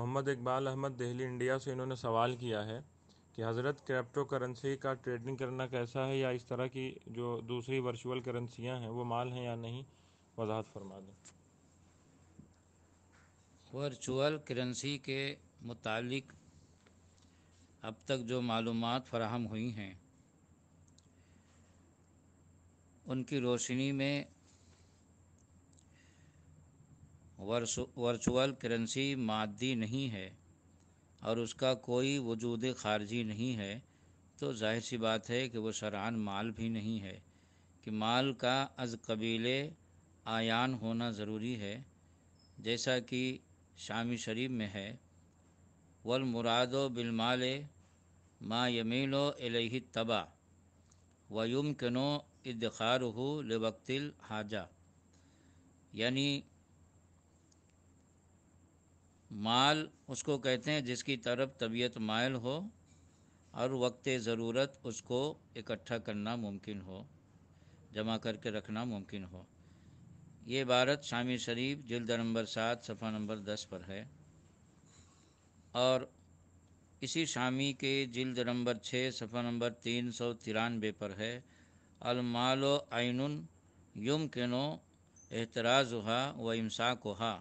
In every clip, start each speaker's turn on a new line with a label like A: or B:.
A: Mohammad Iqbal Ahmad Delhi India से इन्होंने सवाल किया है कि हज़रत क्रिप्टो करेंसी का ट्रेडिंग करना कैसा है या इस तरह की जो दूसरी वर्चुअल करेंसियाँ हैं वो माल हैं या नहीं वजाहत फरमा दें वर्चुअल करेंसी के मुतालिक अब
B: तक जो मालूम फ़राहम हुई हैं उनकी रोशनी में वर्चुअल करेंसी मादी नहीं है और उसका कोई वजूद खारजी नहीं है तो जाहिर सी बात है कि वो शरान माल भी नहीं है कि माल का अज कबीले आयान होना ज़रूरी है जैसा कि शामी शरीफ में है वल मुरादो बिलमाल मा यमीन एलही तबा वयुम कनो इदार हो लवक्तिल हाजा यानी माल उसको कहते हैं जिसकी तरफ तबीयत मायल हो और वक्त ज़रूरत उसको इकट्ठा करना मुमकिन हो जमा करके रखना मुमकिन हो ये भारत शामी शरीफ जिल्द नंबर सात सफ़ा नंबर दस पर है और इसी शामी के जिल्द नंबर छः सफ़ा नंबर तीन सौ तिरानवे पर है अलमालो आयन युम किनो एतराज़ हुआ व इमसाक हुआ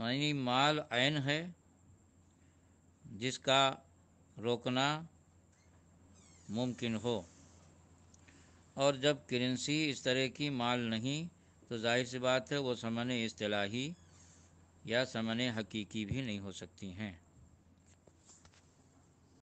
B: यानी माल ऐन है जिसका रोकना मुमकिन हो और जब करेंसी इस तरह की माल नहीं तो जाहिर सी बात है वो समन असलाही या समन हकीकी भी नहीं हो सकती हैं